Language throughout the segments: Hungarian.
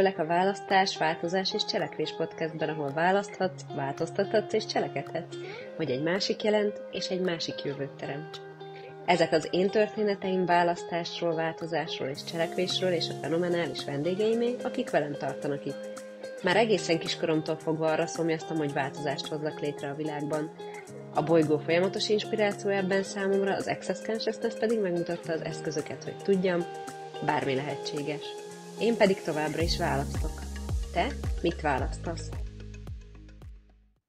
Üdvözöllek a Választás, Változás és Cselekvés podcastben, ahol választhatsz, változtathatsz és cselekedhetsz, hogy egy másik jelent és egy másik jövőt teremts. Ezek az én történeteim választásról, változásról és cselekvésről és a fenomenális vendégeimé, akik velem tartanak itt. Már egészen kiskoromtól fogva arra szomjaztam, hogy változást hozzak létre a világban. A bolygó folyamatos inspiráció ebben számomra, az Access Consciousness pedig megmutatta az eszközöket, hogy tudjam, bármi lehetséges én pedig továbbra is választok. Te mit választasz?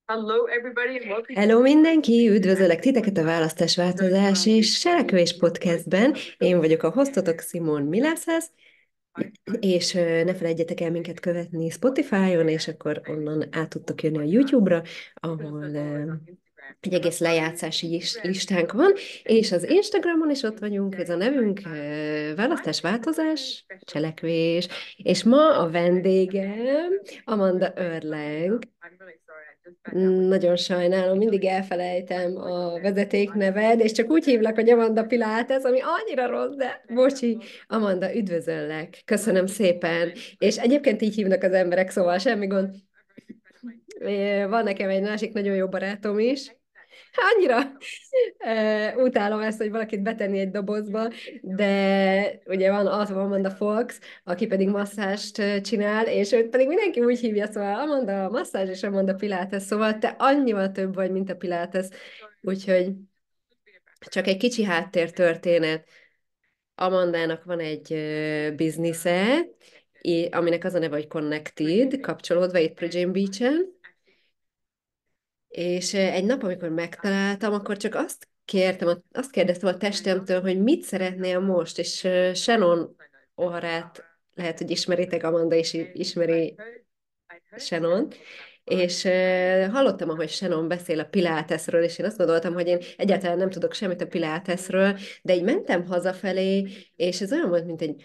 Hello, everybody, welcome. Hello mindenki, üdvözöllek titeket a Választás Változás és Selekvés Podcastben. Én vagyok a hosztotok Simon Milászász, és ne felejtjetek el minket követni Spotify-on, és akkor onnan át tudtok jönni a YouTube-ra, ahol egy egész lejátszási listánk van, és az Instagramon is ott vagyunk, ez a nevünk választás, változás, cselekvés, és ma a vendégem Amanda Örleng, nagyon sajnálom, mindig elfelejtem a vezeték neved, és csak úgy hívlak, hogy Amanda Pilates, ami annyira rossz, de bocsi, Amanda, üdvözöllek, köszönöm szépen, és egyébként így hívnak az emberek, szóval semmi gond. Van nekem egy másik nagyon jó barátom is, annyira uh, utálom ezt, hogy valakit betenni egy dobozba, de ugye van az van Amanda Fox, aki pedig masszást csinál, és őt pedig mindenki úgy hívja, szóval Amanda a masszázs és Amanda Pilates, szóval te annyival több vagy, mint a Pilates, úgyhogy csak egy kicsi háttér történet, Amandának van egy biznisze, aminek az a neve, hogy Connected, kapcsolódva itt Prigin Beach-en, és egy nap, amikor megtaláltam, akkor csak azt kértem, azt kérdeztem a testemtől, hogy mit szeretnél most, és Shannon Oharát lehet, hogy ismeritek, Amanda is ismeri Shannon, és hallottam, ahogy Shannon beszél a Pilatesről, és én azt gondoltam, hogy én egyáltalán nem tudok semmit a Pilatesről, de így mentem hazafelé, és ez olyan volt, mint egy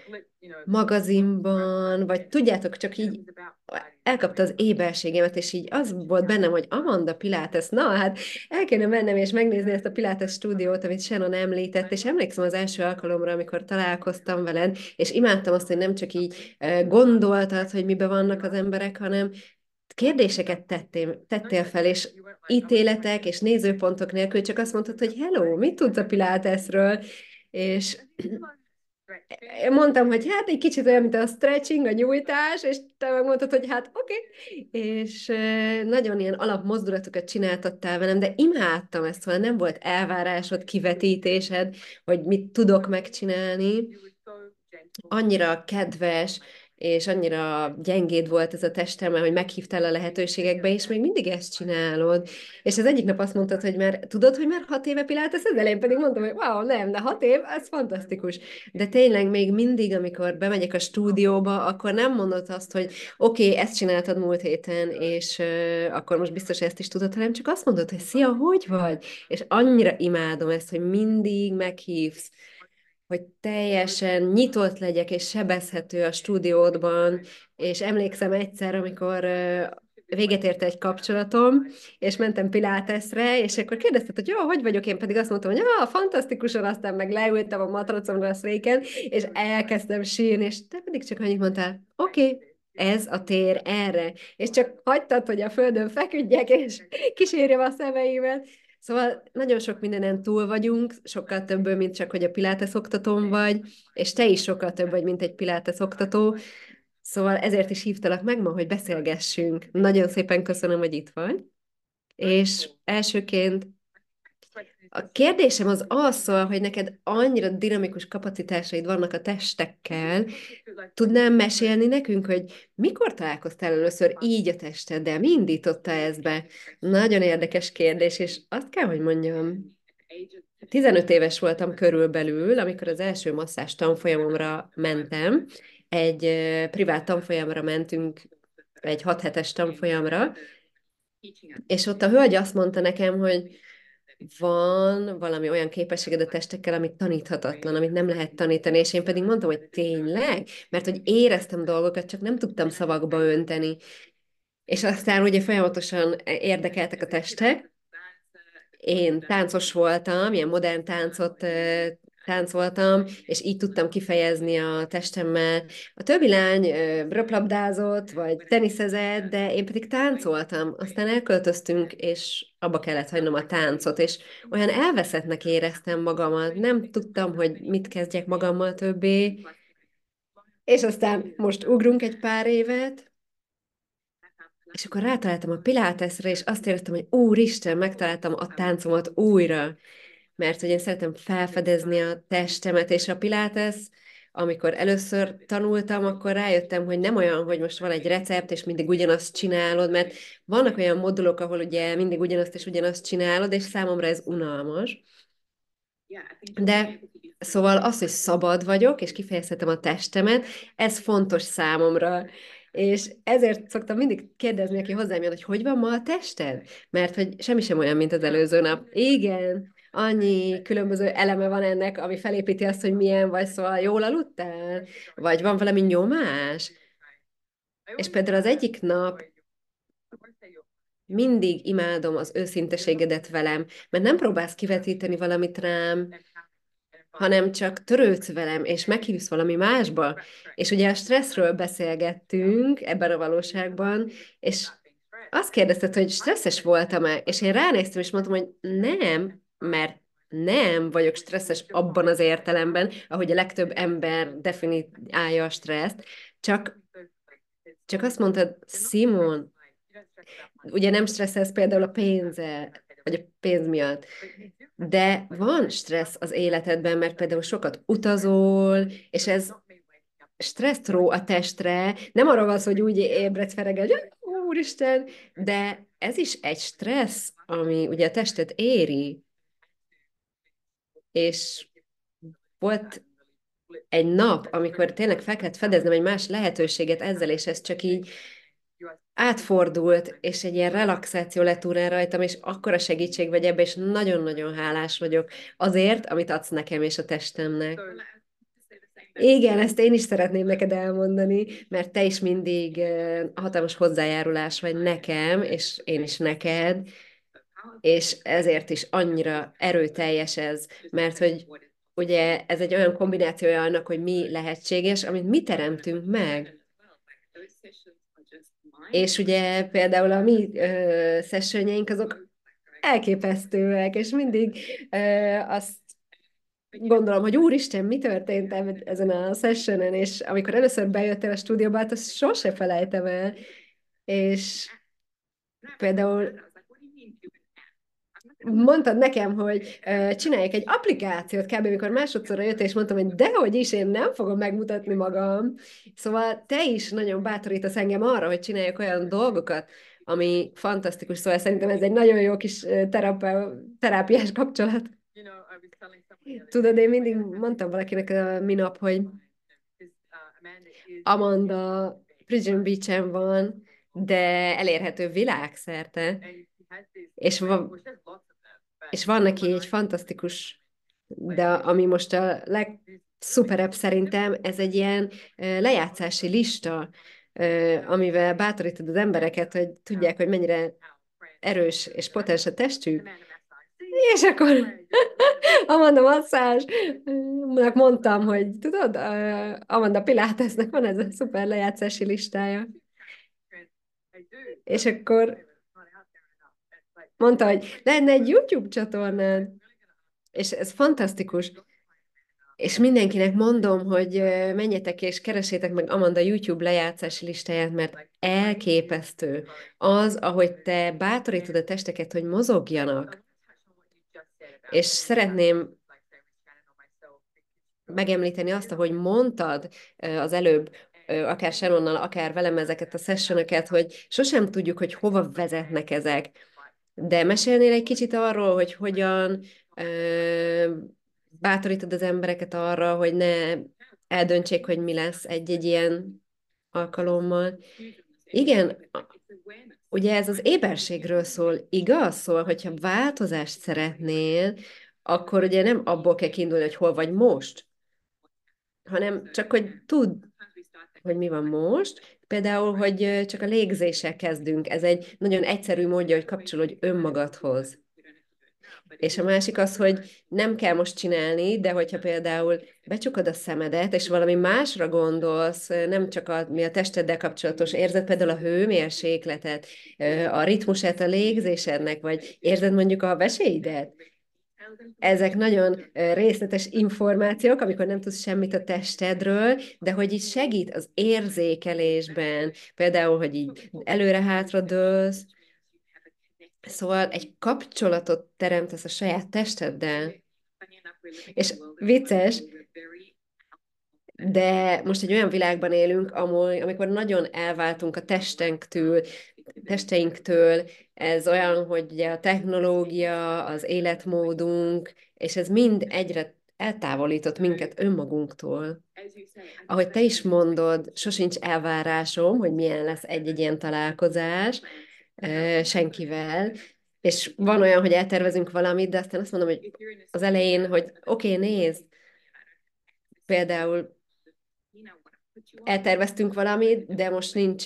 magazinban, vagy tudjátok, csak így elkapta az éberségemet, és így az volt bennem, hogy Amanda Pilates, na hát el kéne mennem és megnézni ezt a Pilates stúdiót, amit Shannon említett, és emlékszem az első alkalomra, amikor találkoztam veled, és imádtam azt, hogy nem csak így gondoltad, hogy miben vannak az emberek, hanem kérdéseket tettél, tettél fel, és ítéletek és nézőpontok nélkül csak azt mondtad, hogy hello, mit tudsz a Pilatesről? És mondtam, hogy hát egy kicsit olyan, mint a stretching, a nyújtás, és te megmondtad, hogy hát oké, okay. és nagyon ilyen alapmozdulatokat csináltattál velem, de imádtam ezt, hogy szóval nem volt elvárásod, kivetítésed, hogy mit tudok megcsinálni. Annyira kedves, és annyira gyengéd volt ez a testem, hogy meghívtál a lehetőségekbe, és még mindig ezt csinálod. És az egyik nap azt mondtad, hogy már tudod, hogy már hat éve pilátesz, az elején pedig mondtam, hogy wow, nem, de hat év, ez fantasztikus. De tényleg még mindig, amikor bemegyek a stúdióba, akkor nem mondod azt, hogy oké, okay, ezt csináltad múlt héten, és uh, akkor most biztos ezt is tudod, hanem csak azt mondod, hogy szia, hogy vagy? És annyira imádom ezt, hogy mindig meghívsz hogy teljesen nyitott legyek, és sebezhető a stúdiódban, és emlékszem egyszer, amikor véget ért egy kapcsolatom, és mentem Piláteszre, és akkor kérdezted, hogy jó, hogy vagyok, én pedig azt mondtam, hogy ah, fantasztikusan, aztán meg leültem a matracomra a széken, és elkezdtem sírni, és te pedig csak annyit mondtál, oké, okay, ez a tér erre. És csak hagytad, hogy a földön feküdjek, és kísérjem a szemeimet, Szóval nagyon sok mindenen túl vagyunk, sokkal több, mint csak, hogy a pilates oktatón vagy, és te is sokkal több vagy, mint egy pilates oktató. Szóval ezért is hívtalak meg ma, hogy beszélgessünk. Nagyon szépen köszönöm, hogy itt vagy. És elsőként a kérdésem az az szól, hogy neked annyira dinamikus kapacitásaid vannak a testekkel. Tudnám mesélni nekünk, hogy mikor találkoztál először így a de Mi indította ezt be? Nagyon érdekes kérdés, és azt kell, hogy mondjam, 15 éves voltam körülbelül, amikor az első masszás tanfolyamomra mentem. Egy privát tanfolyamra mentünk, egy 6 hetes tanfolyamra, és ott a hölgy azt mondta nekem, hogy van valami olyan képességed a testekkel, amit taníthatatlan, amit nem lehet tanítani, és én pedig mondtam, hogy tényleg, mert hogy éreztem dolgokat, csak nem tudtam szavakba önteni. És aztán ugye folyamatosan érdekeltek a testek, én táncos voltam, ilyen modern táncot táncoltam, és így tudtam kifejezni a testemmel. A többi lány röplabdázott, vagy teniszezett, de én pedig táncoltam. Aztán elköltöztünk, és abba kellett hagynom a táncot, és olyan elveszettnek éreztem magamat, nem tudtam, hogy mit kezdjek magammal többé, és aztán most ugrunk egy pár évet, és akkor rátaláltam a Pilatesre, és azt éreztem, hogy úristen, megtaláltam a táncomat újra mert hogy én szeretem felfedezni a testemet, és a pilates, amikor először tanultam, akkor rájöttem, hogy nem olyan, hogy most van egy recept, és mindig ugyanazt csinálod, mert vannak olyan modulok, ahol ugye mindig ugyanazt és ugyanazt csinálod, és számomra ez unalmas. Hát De szóval az, hogy szabad vagyok, és kifejezhetem a testemet, ez fontos számomra. És ezért szoktam mindig kérdezni, aki hozzám jön, hogy hogy van ma a tested? Mert hogy semmi sem olyan, mint az előző nap. Igen, annyi különböző eleme van ennek, ami felépíti azt, hogy milyen vagy, szóval jól aludtál, vagy van valami nyomás. És például az egyik nap mindig imádom az őszinteségedet velem, mert nem próbálsz kivetíteni valamit rám, hanem csak törődsz velem, és meghívsz valami másba. És ugye a stresszről beszélgettünk ebben a valóságban, és azt kérdezted, hogy stresszes voltam-e, és én ránéztem, és mondtam, hogy nem, mert nem vagyok stresszes abban az értelemben, ahogy a legtöbb ember definiálja a stresszt, csak, csak azt mondtad, Simon, ugye nem stresszelsz például a pénze, vagy a pénz miatt, de van stressz az életedben, mert például sokat utazol, és ez stresszt ró a testre, nem arra van szó, hogy úgy ébredsz feregel, hogy úristen, de ez is egy stressz, ami ugye a testet éri, és volt egy nap, amikor tényleg fel kellett fedeznem egy más lehetőséget ezzel, és ez csak így átfordult, és egy ilyen relaxáció lett úrán rajtam, és akkora segítség vagy ebbe, és nagyon-nagyon hálás vagyok azért, amit adsz nekem és a testemnek. Igen, ezt én is szeretném neked elmondani, mert te is mindig hatalmas hozzájárulás vagy nekem, és én is neked, és ezért is annyira erőteljes ez, mert hogy ugye ez egy olyan kombinációja annak, hogy mi lehetséges, amit mi teremtünk meg. És ugye például a mi ö, sessionjeink azok elképesztőek, és mindig ö, azt gondolom, hogy úristen, mi történt ezen a sessionen, és amikor először bejöttél a stúdióba, hát azt sose felejtem el, és például mondtad nekem, hogy csináljak egy applikációt kb. amikor másodszorra jött, és mondtam, hogy dehogy is, én nem fogom megmutatni magam. Szóval te is nagyon bátorítasz engem arra, hogy csináljak olyan dolgokat, ami fantasztikus, szóval szerintem ez egy nagyon jó kis terapia, terápiás kapcsolat. Tudod, én mindig mondtam valakinek uh, a minap, hogy Amanda Prison beach van, de elérhető világszerte. És van, és van neki egy fantasztikus, de ami most a legszuperebb szerintem, ez egy ilyen lejátszási lista, amivel bátorítod az embereket, hogy tudják, hogy mennyire erős és potens a testük, és akkor Amanda Masszás, mondtam, hogy tudod, Amanda Pilátesnek van ez a szuper lejátszási listája. És akkor mondta, hogy lenne egy YouTube csatornád, és ez fantasztikus. És mindenkinek mondom, hogy menjetek és keresétek meg Amanda YouTube lejátszási listáját, mert elképesztő az, ahogy te bátorítod a testeket, hogy mozogjanak. És szeretném megemlíteni azt, ahogy mondtad az előbb, akár Sharonnal, akár velem ezeket a sessionöket, hogy sosem tudjuk, hogy hova vezetnek ezek de mesélnél egy kicsit arról, hogy hogyan ö, bátorítod az embereket arra, hogy ne eldöntsék, hogy mi lesz egy-egy ilyen alkalommal. Igen, ugye ez az éberségről szól, igaz? Szóval, hogyha változást szeretnél, akkor ugye nem abból kell kiindulni, hogy hol vagy most, hanem csak, hogy tudd, hogy mi van most, Például, hogy csak a légzéssel kezdünk. Ez egy nagyon egyszerű módja, hogy kapcsolódj önmagadhoz. És a másik az, hogy nem kell most csinálni, de hogyha például becsukod a szemedet, és valami másra gondolsz, nem csak a, mi a testeddel kapcsolatos, érzed például a hőmérsékletet, a ritmusát a légzésednek, vagy érzed mondjuk a veséidet, ezek nagyon részletes információk, amikor nem tudsz semmit a testedről, de hogy így segít az érzékelésben, például, hogy így előre-hátra dőlsz, Szóval egy kapcsolatot teremtesz a saját testeddel. És vicces, de most egy olyan világban élünk, amikor nagyon elváltunk a testenktől, testeinktől, ez olyan, hogy ugye a technológia, az életmódunk, és ez mind egyre eltávolított minket önmagunktól. Ahogy te is mondod, sosincs elvárásom, hogy milyen lesz egy-egy ilyen találkozás senkivel, és van olyan, hogy eltervezünk valamit, de aztán azt mondom, hogy az elején, hogy oké, okay, nézd, például elterveztünk valamit, de most nincs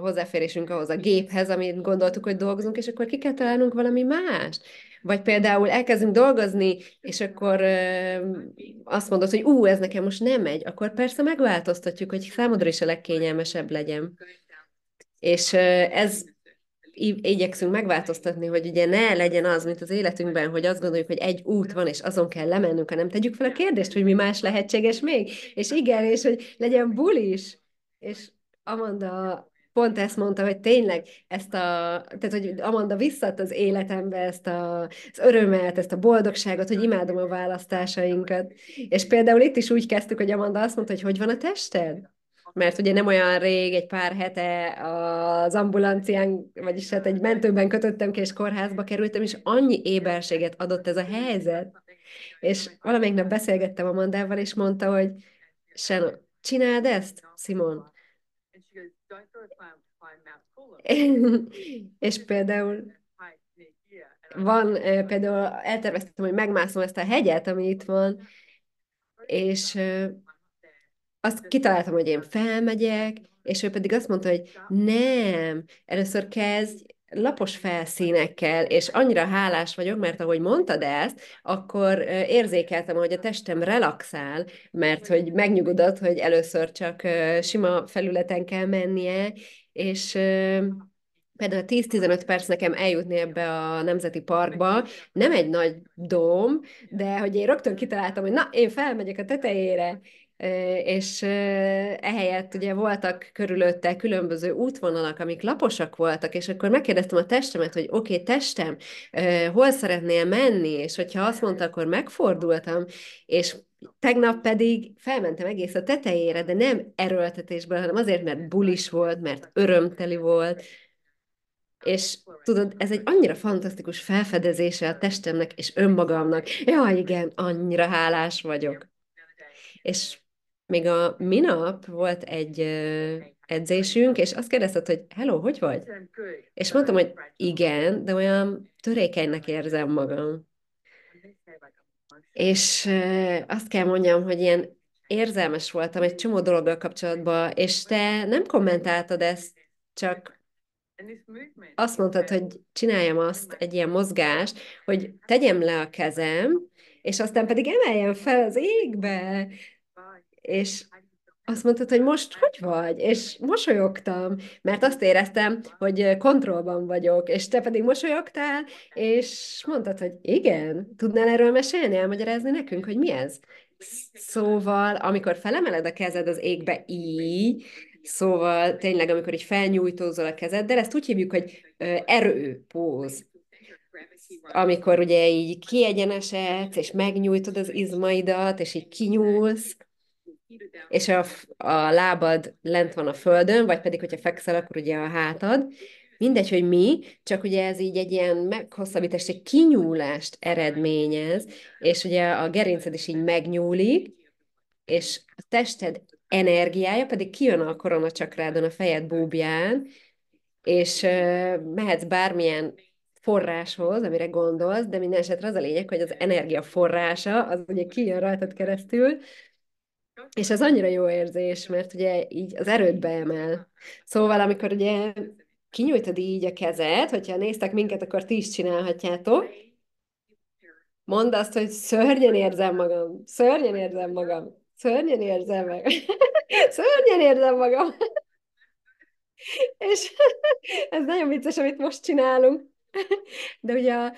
hozzáférésünk ahhoz a géphez, amit gondoltuk, hogy dolgozunk, és akkor ki kell találnunk valami más. Vagy például elkezdünk dolgozni, és akkor azt mondod, hogy ú, ez nekem most nem megy, akkor persze megváltoztatjuk, hogy számodra is a legkényelmesebb legyen. És ez igyekszünk megváltoztatni, hogy ugye ne legyen az, mint az életünkben, hogy azt gondoljuk, hogy egy út van, és azon kell lemennünk, hanem tegyük fel a kérdést, hogy mi más lehetséges még, és igen, és hogy legyen buli is, és Amanda pont ezt mondta, hogy tényleg ezt a, tehát hogy Amanda visszat az életembe ezt a, az örömet, ezt a boldogságot, hogy imádom a választásainkat. És például itt is úgy kezdtük, hogy Amanda azt mondta, hogy hogy van a tested? mert ugye nem olyan rég, egy pár hete az ambulancián, vagyis hát egy mentőben kötöttem ki, és kórházba kerültem, és annyi éberséget adott ez a helyzet. És valamelyik nap beszélgettem a mandával, és mondta, hogy Sen, csináld ezt, Simon. és például van, eh, például elterveztem, hogy megmászom ezt a hegyet, ami itt van, és eh, azt kitaláltam, hogy én felmegyek, és ő pedig azt mondta, hogy nem, először kezdj lapos felszínekkel, és annyira hálás vagyok, mert ahogy mondtad ezt, akkor érzékeltem, hogy a testem relaxál, mert hogy megnyugodott, hogy először csak sima felületen kell mennie, és például 10-15 perc nekem eljutni ebbe a nemzeti parkba, nem egy nagy dom, de hogy én rögtön kitaláltam, hogy na, én felmegyek a tetejére, és ehelyett ugye voltak körülötte különböző útvonalak, amik laposak voltak, és akkor megkérdeztem a testemet, hogy oké, okay, testem, hol szeretnél menni, és hogyha azt mondta, akkor megfordultam, és Tegnap pedig felmentem egész a tetejére, de nem erőltetésből, hanem azért, mert bulis volt, mert örömteli volt, és tudod, ez egy annyira fantasztikus felfedezése a testemnek és önmagamnak. Ja, igen, annyira hálás vagyok. És még a minap volt egy edzésünk, és azt kérdezted, hogy hello, hogy vagy? És mondtam, hogy igen, de olyan törékenynek érzem magam. És azt kell mondjam, hogy ilyen érzelmes voltam egy csomó dologgal kapcsolatban, és te nem kommentáltad ezt, csak azt mondtad, hogy csináljam azt, egy ilyen mozgást, hogy tegyem le a kezem, és aztán pedig emeljem fel az égbe és azt mondtad, hogy most hogy vagy? És mosolyogtam, mert azt éreztem, hogy kontrollban vagyok, és te pedig mosolyogtál, és mondtad, hogy igen, tudnál erről mesélni, elmagyarázni nekünk, hogy mi ez? Szóval, amikor felemeled a kezed az égbe így, szóval tényleg, amikor így felnyújtózol a de ezt úgy hívjuk, hogy erőpóz amikor ugye így kiegyenesedsz, és megnyújtod az izmaidat, és így kinyúlsz, és a, a lábad lent van a földön, vagy pedig, hogyha fekszel, akkor ugye a hátad, mindegy, hogy mi, csak ugye ez így egy ilyen meghosszabbítást, egy kinyúlást eredményez, és ugye a gerinced is így megnyúlik, és a tested energiája pedig kijön a koronacsakrádon, a fejed búbján, és uh, mehetsz bármilyen forráshoz, amire gondolsz, de minden esetre az a lényeg, hogy az energia forrása, az ugye kijön rajtad keresztül, és ez annyira jó érzés, mert ugye így az erőt beemel. Szóval, amikor ugye kinyújtod így a kezed, hogyha néztek minket, akkor ti is csinálhatjátok. Mondd azt, hogy szörnyen érzem magam, szörnyen érzem magam, szörnyen érzem meg, szörnyen érzem magam. És ez nagyon vicces, amit most csinálunk. De ugye a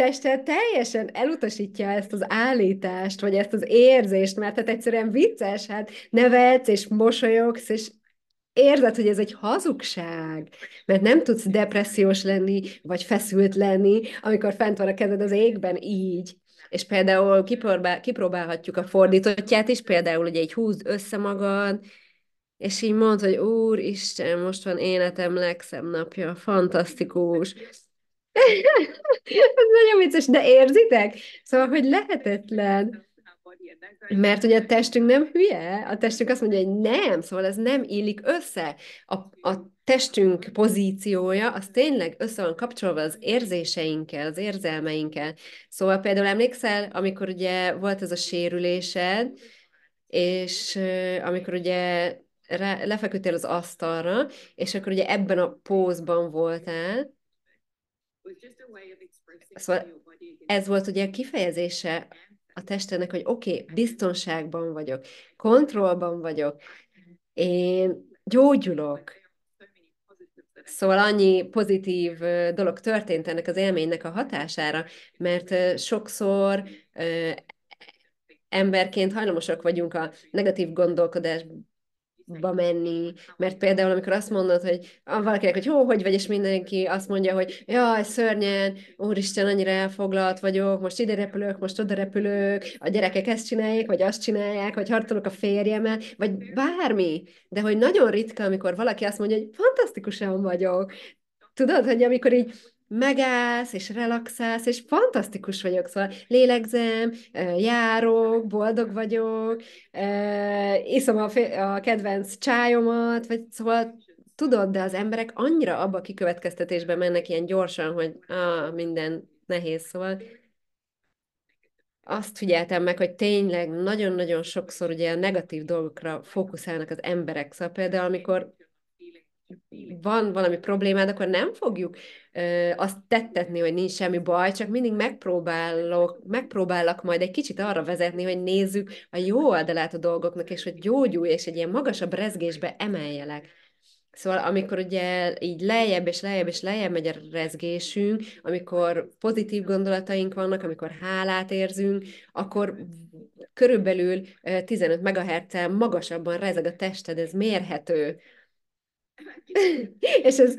teste teljesen elutasítja ezt az állítást, vagy ezt az érzést, mert hát egyszerűen vicces, hát nevetsz, és mosolyogsz, és érzed, hogy ez egy hazugság, mert nem tudsz depressziós lenni, vagy feszült lenni, amikor fent van a kezed az égben így. És például kipróbál, kipróbálhatjuk a fordítottját is, például ugye így húzd össze magad, és így mondd, hogy Úr Isten, most van életem legszebb napja, fantasztikus. Ez nagyon vicces, de érzitek? Szóval, hogy lehetetlen. Mert ugye a testünk nem hülye, a testünk azt mondja, hogy nem, szóval ez nem illik össze. A, a testünk pozíciója, az tényleg össze van kapcsolva az érzéseinkkel, az érzelmeinkkel. Szóval például emlékszel, amikor ugye volt ez a sérülésed, és amikor ugye lefeküdtél az asztalra, és akkor ugye ebben a pózban voltál, Szóval ez volt ugye a kifejezése a testenek, hogy oké, okay, mm-hmm. biztonságban vagyok, kontrollban vagyok, én gyógyulok. Szóval annyi pozitív dolog történt ennek az élménynek a hatására, mert sokszor emberként hajlamosak vagyunk a negatív gondolkodásban ba menni, mert például amikor azt mondod, hogy valakinek, hogy hó, hogy vagy, és mindenki azt mondja, hogy jaj, szörnyen, úristen, annyira elfoglalt vagyok, most ide repülök, most oda repülök, a gyerekek ezt csinálják, vagy azt csinálják, vagy harcolok a férjemmel, vagy bármi. De hogy nagyon ritka, amikor valaki azt mondja, hogy fantasztikusan vagyok. Tudod, hogy amikor így megállsz, és relaxálsz, és fantasztikus vagyok, szóval lélegzem, járok, boldog vagyok, iszom a, a kedvenc csájomat, vagy szóval tudod, de az emberek annyira abba a kikövetkeztetésbe mennek ilyen gyorsan, hogy ah, minden nehéz, szóval azt figyeltem meg, hogy tényleg nagyon-nagyon sokszor ugye a negatív dolgokra fókuszálnak az emberek, szóval például amikor van valami problémád, akkor nem fogjuk ö, azt tettetni, hogy nincs semmi baj, csak mindig megpróbálok, megpróbálok majd egy kicsit arra vezetni, hogy nézzük a jó oldalát a dolgoknak, és hogy gyógyulj, és egy ilyen magasabb rezgésbe emeljelek. Szóval amikor ugye így lejjebb és lejjebb és lejjebb megy a rezgésünk, amikor pozitív gondolataink vannak, amikor hálát érzünk, akkor körülbelül 15 mhz magasabban rezeg a tested, ez mérhető és ez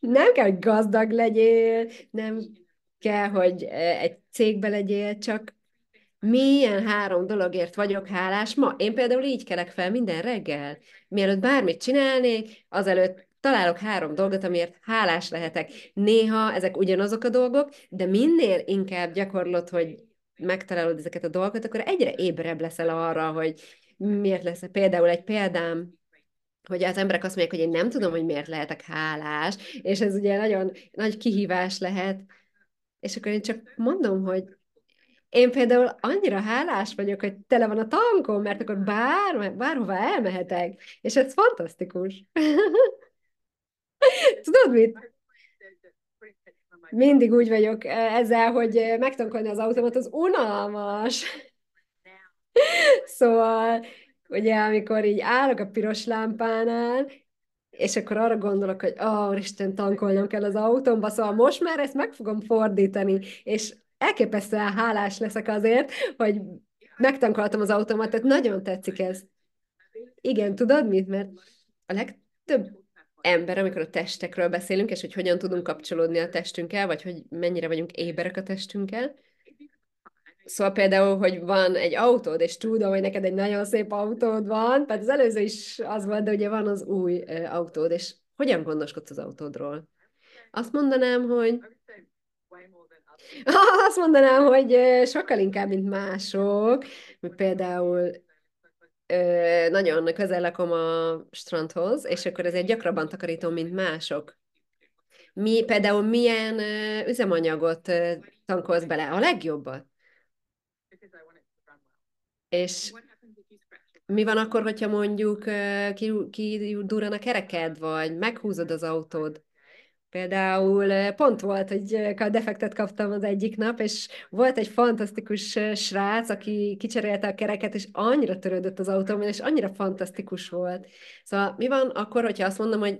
nem kell, hogy gazdag legyél, nem kell, hogy e, egy cégbe legyél, csak milyen három dologért vagyok hálás ma. Én például így kelek fel minden reggel. Mielőtt bármit csinálnék, azelőtt találok három dolgot, amiért hálás lehetek. Néha ezek ugyanazok a dolgok, de minél inkább gyakorlod, hogy megtalálod ezeket a dolgokat, akkor egyre ébrebb leszel arra, hogy miért lesz például egy példám hogy az emberek azt mondják, hogy én nem tudom, hogy miért lehetek hálás, és ez ugye nagyon nagy kihívás lehet, és akkor én csak mondom, hogy én például annyira hálás vagyok, hogy tele van a tankom, mert akkor bár, bárhová elmehetek, és ez fantasztikus. Tudod mit? Mindig úgy vagyok e, ezzel, hogy e, megtankolni az autómat, az unalmas. szóval ugye, amikor így állok a piros lámpánál, és akkor arra gondolok, hogy ó, oh, Isten, tankolnom kell az autómba, szóval most már ezt meg fogom fordítani, és elképesztően hálás leszek azért, hogy megtankoltam az autómat, tehát nagyon tetszik ez. Igen, tudod mit? Mert a legtöbb ember, amikor a testekről beszélünk, és hogy hogyan tudunk kapcsolódni a testünkkel, vagy hogy mennyire vagyunk éberek a testünkkel, Szóval például, hogy van egy autód, és tudom, hogy neked egy nagyon szép autód van, tehát az előző is az volt, de ugye van az új autód, és hogyan gondoskodsz az autódról? Azt mondanám, hogy azt mondanám, hogy sokkal inkább, mint mások. Például nagyon közel lakom a strandhoz, és akkor ezért gyakrabban takarítom, mint mások. Mi például milyen üzemanyagot tankolsz bele? A legjobbat? És mi van akkor, hogyha mondjuk ki, ki durran a kereked, vagy meghúzod az autód? Például pont volt, hogy a defektet kaptam az egyik nap, és volt egy fantasztikus srác, aki kicserélte a kereket, és annyira törődött az autómon, és annyira fantasztikus volt. Szóval mi van akkor, hogyha azt mondom, hogy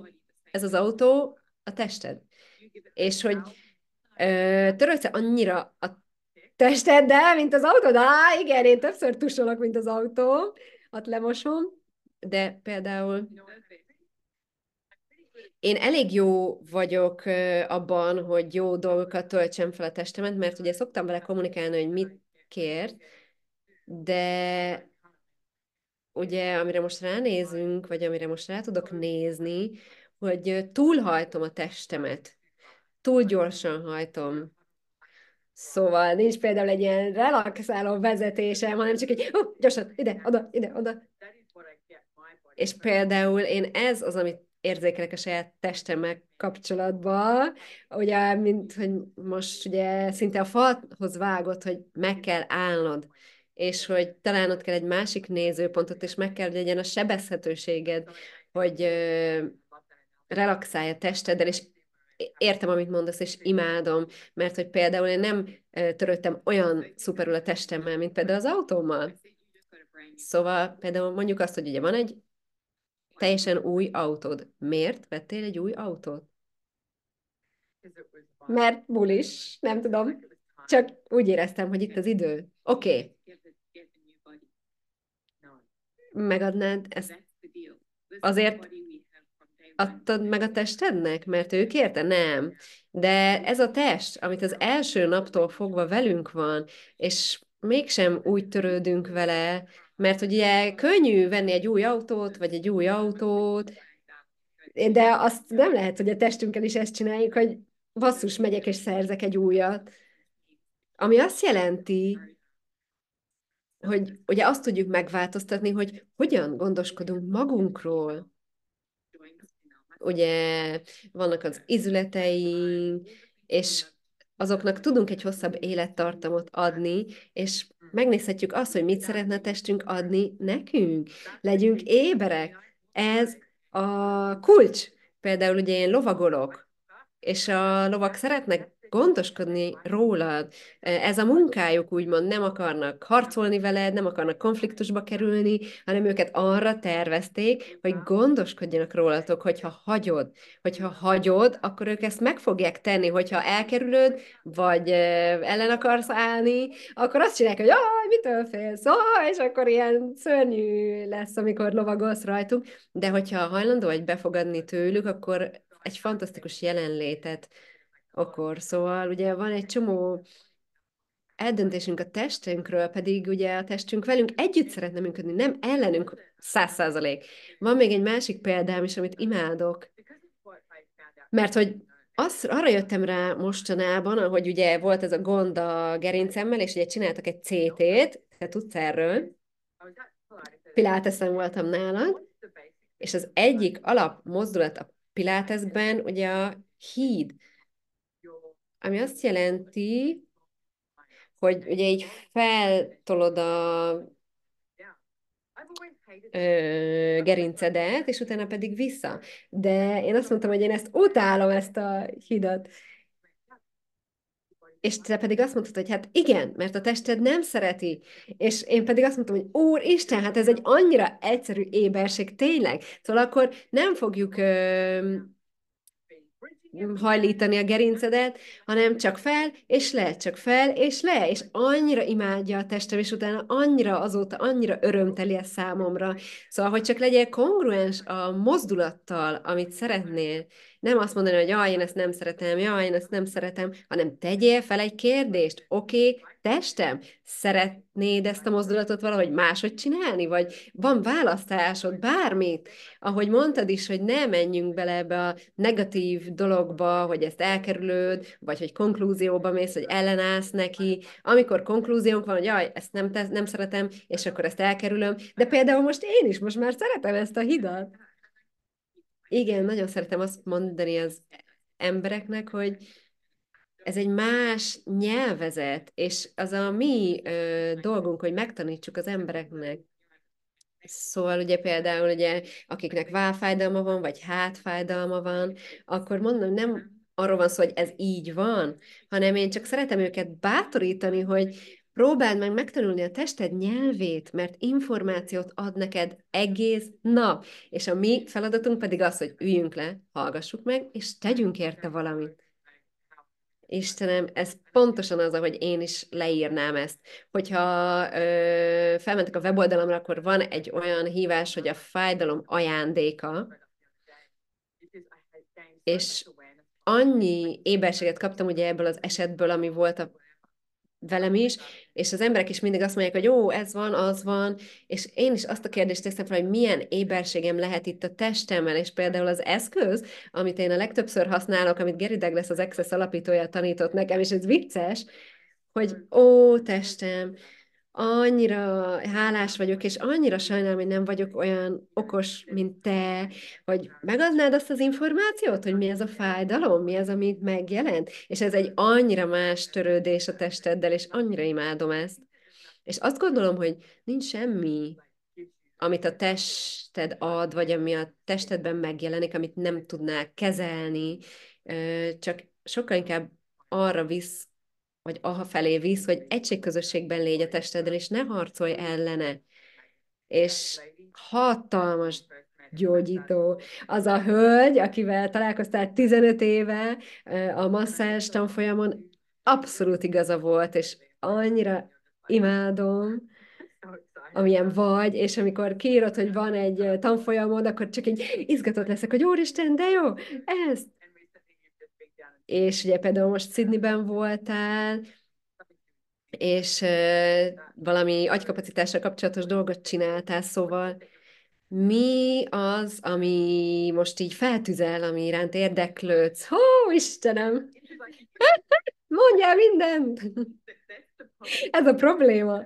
ez az autó a tested, és hogy törődsz annyira a testeddel, mint az autód. Á, igen, én többször tusolok, mint az autó. Ott lemosom, de például... Én elég jó vagyok abban, hogy jó dolgokat töltsem fel a testemet, mert ugye szoktam vele kommunikálni, hogy mit kér, de ugye, amire most ránézünk, vagy amire most rá tudok nézni, hogy túlhajtom a testemet. Túl gyorsan hajtom. Szóval nincs például egy ilyen relaxáló vezetésem, hanem csak egy, uh, gyorsan, ide, oda, ide, oda. És például én ez az, amit érzékelek a saját testemmel kapcsolatban, ugye, mint hogy most ugye szinte a falhoz vágott, hogy meg kell állnod, és hogy talán ott kell egy másik nézőpontot, és meg kell, hogy legyen a sebezhetőséged, hogy relaxálja testeddel, és értem, amit mondasz, és imádom, mert hogy például én nem törődtem olyan szuperül a testemmel, mint például az autómmal. Szóval például mondjuk azt, hogy ugye van egy teljesen új autód. Miért vettél egy új autót? Mert bulis, nem tudom. Csak úgy éreztem, hogy itt az idő. Oké. Okay. Megadnád ezt azért adtad meg a testednek? Mert ő kérte? Nem. De ez a test, amit az első naptól fogva velünk van, és mégsem úgy törődünk vele, mert ugye könnyű venni egy új autót, vagy egy új autót, de azt nem lehet, hogy a testünkkel is ezt csináljuk, hogy basszus, megyek és szerzek egy újat. Ami azt jelenti, hogy ugye azt tudjuk megváltoztatni, hogy hogyan gondoskodunk magunkról, ugye vannak az izületeink, és azoknak tudunk egy hosszabb élettartamot adni, és megnézhetjük azt, hogy mit szeretne a testünk adni nekünk. Legyünk éberek. Ez a kulcs. Például ugye én lovagolok, és a lovak szeretnek gondoskodni rólad. Ez a munkájuk úgymond nem akarnak harcolni veled, nem akarnak konfliktusba kerülni, hanem őket arra tervezték, hogy gondoskodjanak rólatok, hogyha hagyod. Hogyha hagyod, akkor ők ezt meg fogják tenni, hogyha elkerülöd, vagy ellen akarsz állni, akkor azt csinálják, hogy jaj, mitől félsz, oh, és akkor ilyen szörnyű lesz, amikor lovagolsz rajtunk, de hogyha hajlandó vagy befogadni tőlük, akkor egy fantasztikus jelenlétet okor. Szóval ugye van egy csomó eldöntésünk a testünkről, pedig ugye a testünk velünk együtt szeretne működni, nem ellenünk száz százalék. Van még egy másik példám is, amit imádok, mert hogy az, arra jöttem rá mostanában, ahogy ugye volt ez a gond a gerincemmel, és ugye csináltak egy CT-t, te tudsz erről, piláteszen voltam nálad, és az egyik alap mozdulat a piláteszben ugye a híd, ami azt jelenti, hogy ugye így feltolod a gerincedet, és utána pedig vissza. De én azt mondtam, hogy én ezt utálom, ezt a hidat. És te pedig azt mondtad, hogy hát igen, mert a tested nem szereti. És én pedig azt mondtam, hogy Úr Isten, hát ez egy annyira egyszerű éberség, tényleg. Szóval akkor nem fogjuk ö, hajlítani a gerincedet, hanem csak fel, és le, csak fel, és le, és annyira imádja a testem, és utána annyira azóta, annyira örömteli a számomra. Szóval, hogy csak legyél kongruens a mozdulattal, amit szeretnél, nem azt mondani, hogy jaj, én ezt nem szeretem, jaj, én ezt nem szeretem, hanem tegyél fel egy kérdést, oké, okay, testem, szeretnéd ezt a mozdulatot valahogy máshogy csinálni, vagy van választásod, bármit, ahogy mondtad is, hogy ne menjünk bele ebbe a negatív dologba, hogy ezt elkerülöd, vagy hogy konklúzióba mész, hogy ellenállsz neki, amikor konklúziónk van, hogy jaj, ezt nem, tesz, nem szeretem, és akkor ezt elkerülöm, de például most én is, most már szeretem ezt a hidat. Igen, nagyon szeretem azt mondani az embereknek, hogy ez egy más nyelvezet, és az a mi ö, dolgunk, hogy megtanítsuk az embereknek. Szóval ugye például, ugye, akiknek válfájdalma van, vagy hátfájdalma van, akkor mondom, nem arról van szó, hogy ez így van, hanem én csak szeretem őket bátorítani, hogy próbáld meg megtanulni a tested nyelvét, mert információt ad neked egész nap. És a mi feladatunk pedig az, hogy üljünk le, hallgassuk meg, és tegyünk érte valamit. Istenem, ez pontosan az, ahogy én is leírnám ezt. Hogyha ö, felmentek a weboldalamra, akkor van egy olyan hívás, hogy a fájdalom ajándéka, és annyi éberséget kaptam ugye ebből az esetből, ami volt a velem is, és az emberek is mindig azt mondják, hogy ó, ez van, az van, és én is azt a kérdést teszem fel, hogy milyen éberségem lehet itt a testemmel, és például az eszköz, amit én a legtöbbször használok, amit Geri Douglas, az Access alapítója tanított nekem, és ez vicces, hogy hmm. ó, testem, annyira hálás vagyok, és annyira sajnálom, hogy nem vagyok olyan okos, mint te, hogy megadnád azt az információt, hogy mi ez a fájdalom, mi ez, amit megjelent, és ez egy annyira más törődés a testeddel, és annyira imádom ezt. És azt gondolom, hogy nincs semmi, amit a tested ad, vagy ami a testedben megjelenik, amit nem tudnál kezelni, csak sokkal inkább arra visz vagy aha felé visz, hogy egységközösségben légy a testeddel, és ne harcolj ellene. És hatalmas gyógyító. Az a hölgy, akivel találkoztál 15 éve a masszás tanfolyamon, abszolút igaza volt, és annyira imádom, amilyen vagy, és amikor kiírod, hogy van egy tanfolyamod, akkor csak így izgatott leszek, hogy úristen, de jó, ezt, és ugye például most Sydneyben voltál, és valami agykapacitásra kapcsolatos dolgot csináltál, szóval mi az, ami most így feltüzel, ami iránt érdeklődsz? Hó, Istenem! Mondjál mindent! Ez a probléma.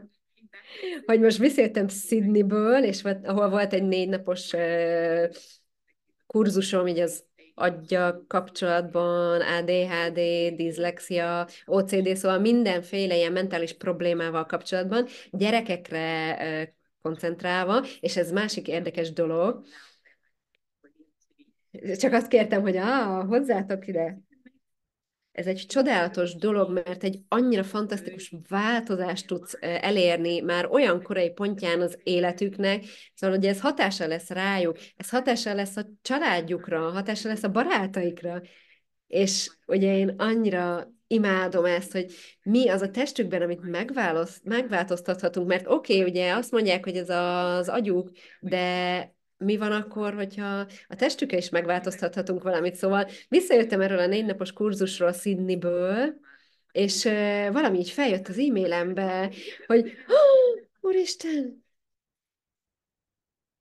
Hogy most visszajöttem Sydneyből, és ahol volt egy négy napos kurzusom így az agya kapcsolatban, ADHD, diszlexia, OCD, szóval mindenféle ilyen mentális problémával kapcsolatban, gyerekekre koncentrálva, és ez másik érdekes dolog, csak azt kértem, hogy á, hozzátok ide ez egy csodálatos dolog, mert egy annyira fantasztikus változást tudsz elérni már olyan korai pontján az életüknek, szóval hogy ez hatása lesz rájuk, ez hatása lesz a családjukra, hatása lesz a barátaikra, és ugye én annyira imádom ezt, hogy mi az a testükben, amit megváltoztathatunk, mert oké, okay, ugye azt mondják, hogy ez az agyuk, de mi van akkor, hogyha a testükkel is megváltoztathatunk valamit. Szóval visszajöttem erről a négy napos kurzusról Sydneyből, és valami így feljött az e-mailembe, hogy oh, Úristen!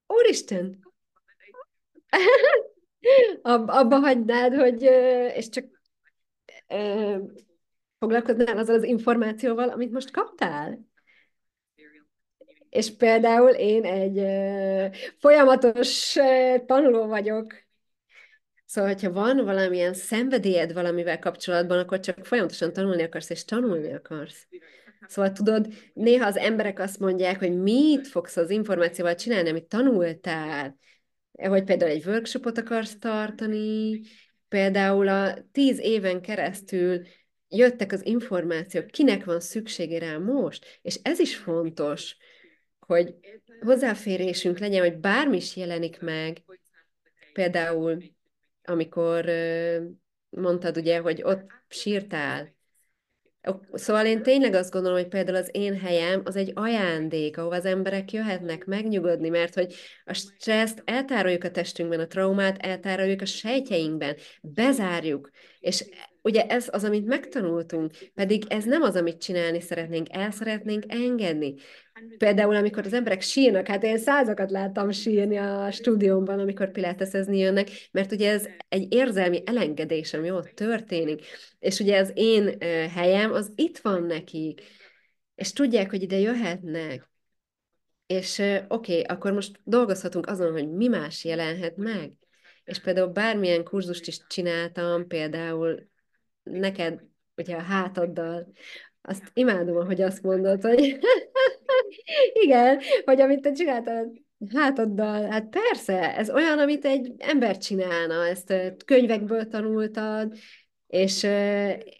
Úristen! Ab, abba hagynád, hogy és csak foglalkoznál azzal az információval, amit most kaptál? És például én egy folyamatos tanuló vagyok, Szóval, hogyha van valamilyen szenvedélyed valamivel kapcsolatban, akkor csak folyamatosan tanulni akarsz, és tanulni akarsz. Szóval tudod, néha az emberek azt mondják, hogy mit fogsz az információval csinálni, amit tanultál. Hogy például egy workshopot akarsz tartani, például a tíz éven keresztül jöttek az információk, kinek van szüksége rá most, és ez is fontos, hogy hozzáférésünk legyen, hogy bármi is jelenik meg, például amikor mondtad ugye, hogy ott sírtál, Szóval én tényleg azt gondolom, hogy például az én helyem az egy ajándék, ahova az emberek jöhetnek megnyugodni, mert hogy a stresszt eltároljuk a testünkben, a traumát eltároljuk a sejtjeinkben, bezárjuk, és Ugye ez az, amit megtanultunk, pedig ez nem az, amit csinálni szeretnénk, el szeretnénk engedni. Például, amikor az emberek sírnak, hát én százakat láttam sírni a stúdiómban, amikor pilatesezni jönnek, mert ugye ez egy érzelmi elengedés, ami ott történik. És ugye az én helyem az itt van nekik, és tudják, hogy ide jöhetnek. És oké, okay, akkor most dolgozhatunk azon, hogy mi más jelenhet meg. És például bármilyen kurzust is csináltam, például neked, ugye a hátaddal, azt imádom, ahogy azt mondod, hogy igen, hogy amit te csináltál, hátaddal, hát persze, ez olyan, amit egy ember csinálna, ezt könyvekből tanultad, és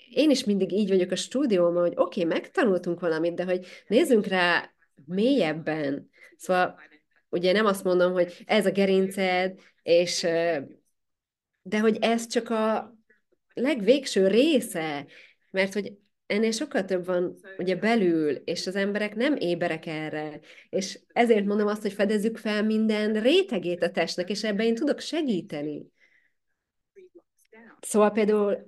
én is mindig így vagyok a stúdióban, hogy oké, okay, megtanultunk valamit, de hogy nézzünk rá mélyebben. Szóval ugye nem azt mondom, hogy ez a gerinced, és de hogy ez csak a, legvégső része, mert hogy ennél sokkal több van ugye belül, és az emberek nem éberek erre. És ezért mondom azt, hogy fedezzük fel minden rétegét a testnek, és ebben én tudok segíteni. Szóval például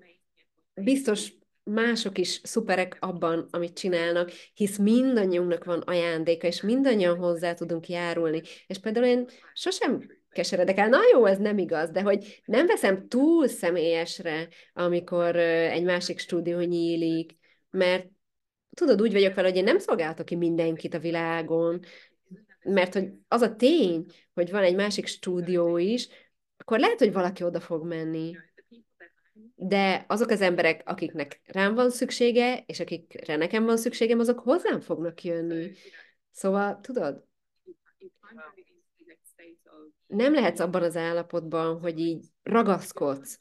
biztos mások is szuperek abban, amit csinálnak, hisz mindannyiunknak van ajándéka, és mindannyian hozzá tudunk járulni. És például én sosem keseredek el. Na jó, ez nem igaz, de hogy nem veszem túl személyesre, amikor egy másik stúdió nyílik, mert tudod, úgy vagyok vele, hogy én nem szolgáltok ki mindenkit a világon, mert hogy az a tény, hogy van egy másik stúdió is, akkor lehet, hogy valaki oda fog menni. De azok az emberek, akiknek rám van szüksége, és akikre nekem van szükségem, azok hozzám fognak jönni. Szóval, tudod? nem lehetsz abban az állapotban, hogy így ragaszkodsz.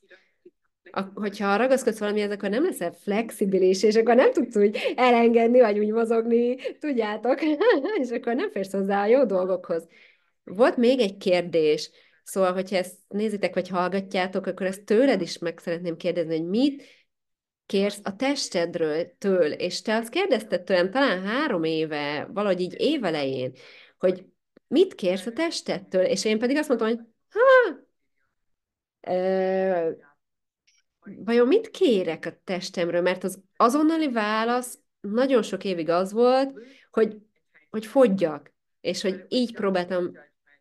A, hogyha ragaszkodsz ez akkor nem leszel flexibilis, és akkor nem tudsz úgy elengedni, vagy úgy mozogni, tudjátok, és akkor nem férsz hozzá a jó dolgokhoz. Volt még egy kérdés, szóval, hogyha ezt nézitek, vagy hallgatjátok, akkor ezt tőled is meg szeretném kérdezni, hogy mit kérsz a testedről től, és te azt kérdezted tőlem talán három éve, valahogy így évelején, hogy mit kérsz a testettől? És én pedig azt mondtam, hogy ha, ö, vajon mit kérek a testemről? Mert az azonnali válasz nagyon sok évig az volt, hogy, hogy fogyjak, és hogy így próbáltam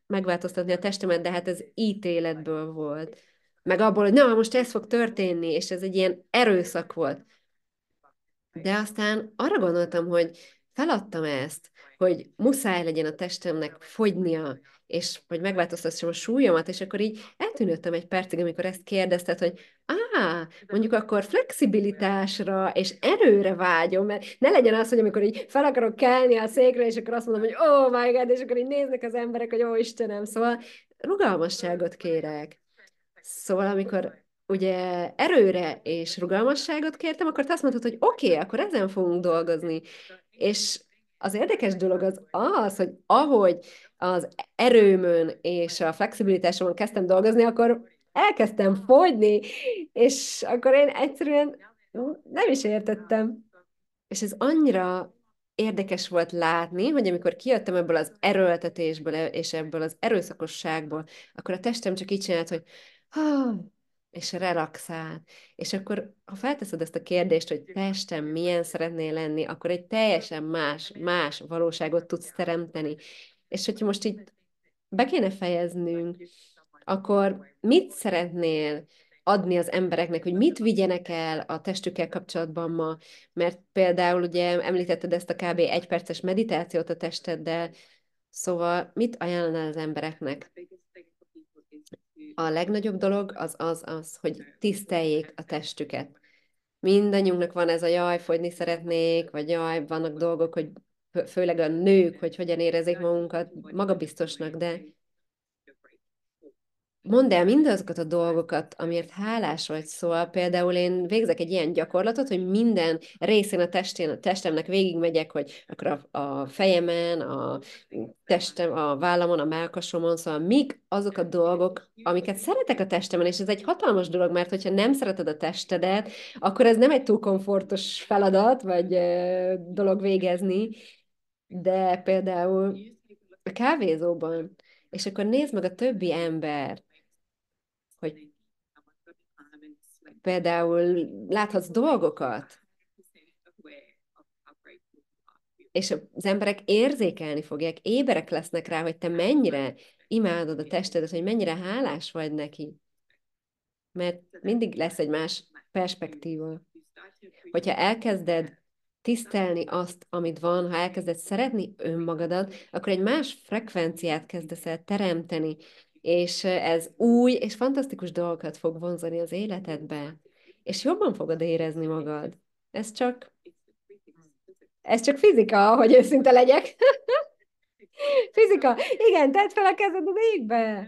megváltoztatni a testemet, de hát ez ítéletből volt. Meg abból, hogy na, most ez fog történni, és ez egy ilyen erőszak volt. De aztán arra gondoltam, hogy feladtam ezt, hogy muszáj legyen a testemnek fogynia, és hogy megváltoztassam a súlyomat, és akkor így eltűnődtem egy percig, amikor ezt kérdezted, hogy á, mondjuk akkor flexibilitásra és erőre vágyom, mert ne legyen az, hogy amikor így fel akarok kelni a székre, és akkor azt mondom, hogy oh my god, és akkor így néznek az emberek, hogy ó oh, Istenem, szóval rugalmasságot kérek. Szóval amikor ugye erőre és rugalmasságot kértem, akkor te azt mondtad, hogy oké, okay, akkor ezen fogunk dolgozni. És az érdekes dolog az az, hogy ahogy az erőmön és a flexibilitásomon kezdtem dolgozni, akkor elkezdtem fogyni, és akkor én egyszerűen nem is értettem. És ez annyira érdekes volt látni, hogy amikor kijöttem ebből az erőltetésből és ebből az erőszakosságból, akkor a testem csak így csinált, hogy és relaxál. És akkor, ha felteszed ezt a kérdést, hogy testem milyen szeretnél lenni, akkor egy teljesen más, más valóságot tudsz teremteni. És hogyha most így be kéne fejeznünk, akkor mit szeretnél adni az embereknek, hogy mit vigyenek el a testükkel kapcsolatban ma, mert például ugye említetted ezt a kb. egy perces meditációt a testeddel, szóval mit ajánlanál az embereknek? a legnagyobb dolog az az, az hogy tiszteljék a testüket. Mindannyiunknak van ez a jaj, fogyni szeretnék, vagy jaj, vannak dolgok, hogy főleg a nők, hogy hogyan érezzék magunkat magabiztosnak, de mondd el mindazokat a dolgokat, amiért hálás vagy, szóval például én végzek egy ilyen gyakorlatot, hogy minden részén a testén, a testemnek végigmegyek, hogy akkor a, a fejemen, a testem, a vállamon, a melkasomon, szóval mik azok a dolgok, amiket szeretek a testemen, és ez egy hatalmas dolog, mert hogyha nem szereted a testedet, akkor ez nem egy túl komfortos feladat, vagy e, dolog végezni, de például a kávézóban, és akkor nézd meg a többi embert, hogy például láthatsz dolgokat, és az emberek érzékelni fogják, éberek lesznek rá, hogy te mennyire imádod a testedet, hogy mennyire hálás vagy neki. Mert mindig lesz egy más perspektíva. Hogyha elkezded tisztelni azt, amit van, ha elkezded szeretni önmagadat, akkor egy más frekvenciát kezdesz el teremteni, és ez új és fantasztikus dolgokat fog vonzani az életedbe, és jobban fogod érezni magad. Ez csak, ez csak fizika, hogy őszinte legyek. fizika. Igen, tedd fel a kezed az égbe.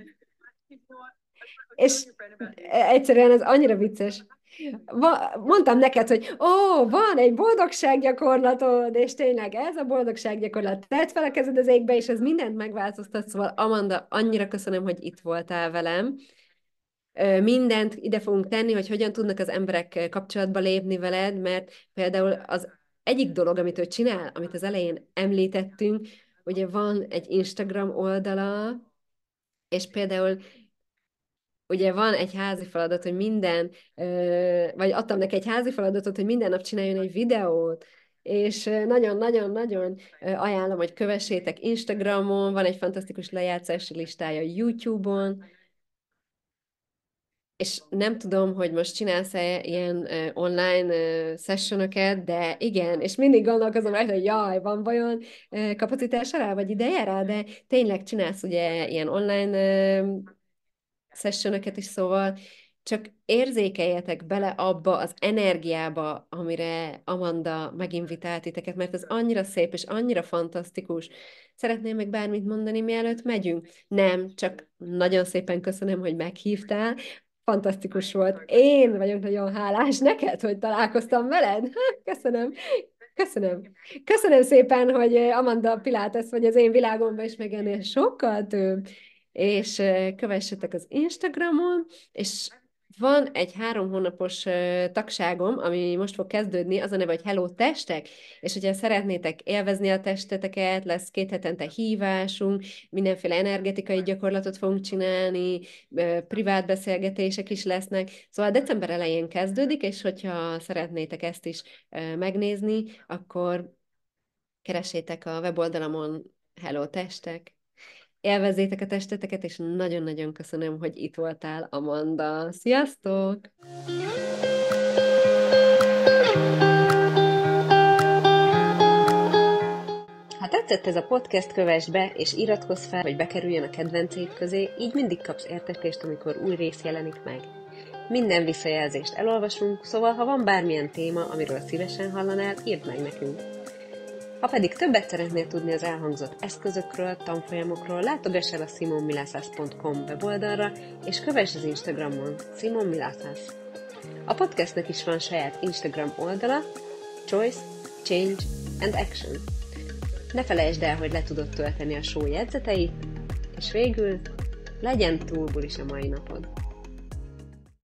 És e, egyszerűen ez annyira vicces. Va- mondtam neked, hogy ó, van egy boldogsággyakorlatod, és tényleg ez a boldogsággyakorlat. Tedd fel a kezed az égbe, és ez mindent megváltoztat. Szóval Amanda, annyira köszönöm, hogy itt voltál velem. Mindent ide fogunk tenni, hogy hogyan tudnak az emberek kapcsolatba lépni veled, mert például az egyik dolog, amit ő csinál, amit az elején említettünk, ugye van egy Instagram oldala, és például ugye van egy házi feladat, hogy minden, vagy adtam neki egy házi feladatot, hogy minden nap csináljon egy videót, és nagyon-nagyon-nagyon ajánlom, hogy kövessétek Instagramon, van egy fantasztikus lejátszási listája YouTube-on, és nem tudom, hogy most csinálsz-e ilyen online sessionöket, de igen, és mindig gondolkozom rá, hogy jaj, van vajon kapacitása rá, vagy ideje rá, de tényleg csinálsz ugye ilyen online sessionöket is, szóval csak érzékeljetek bele abba az energiába, amire Amanda meginvitált titeket, mert ez annyira szép és annyira fantasztikus. Szeretném még bármit mondani, mielőtt megyünk? Nem, csak nagyon szépen köszönöm, hogy meghívtál. Fantasztikus volt. Én vagyok nagyon hálás neked, hogy találkoztam veled. Köszönöm. Köszönöm. Köszönöm szépen, hogy Amanda Pilates vagy az én világomban, is meg ennél sokkal több és kövessetek az Instagramon, és van egy három hónapos tagságom, ami most fog kezdődni, az a neve, hogy Hello Testek, és hogyha szeretnétek élvezni a testeteket, lesz két hetente hívásunk, mindenféle energetikai gyakorlatot fogunk csinálni, privát beszélgetések is lesznek, szóval december elején kezdődik, és hogyha szeretnétek ezt is megnézni, akkor keresétek a weboldalamon Hello Testek, Élvezétek a testeteket, és nagyon-nagyon köszönöm, hogy itt voltál, Amanda. Sziasztok! Ha tetszett ez a podcast, kövess be, és iratkozz fel, hogy bekerüljön a kedvenceid közé, így mindig kapsz értetést, amikor új rész jelenik meg. Minden visszajelzést elolvasunk, szóval ha van bármilyen téma, amiről szívesen hallanál, írd meg nekünk. Ha pedig többet szeretnél tudni az elhangzott eszközökről, tanfolyamokról, látogass el a simonmilászász.com weboldalra, és kövess az Instagramon, Simon Milászász. A podcastnek is van saját Instagram oldala, Choice, Change and Action. Ne felejtsd el, hogy le tudod tölteni a show jegyzeteit, és végül legyen túlból is a mai napod.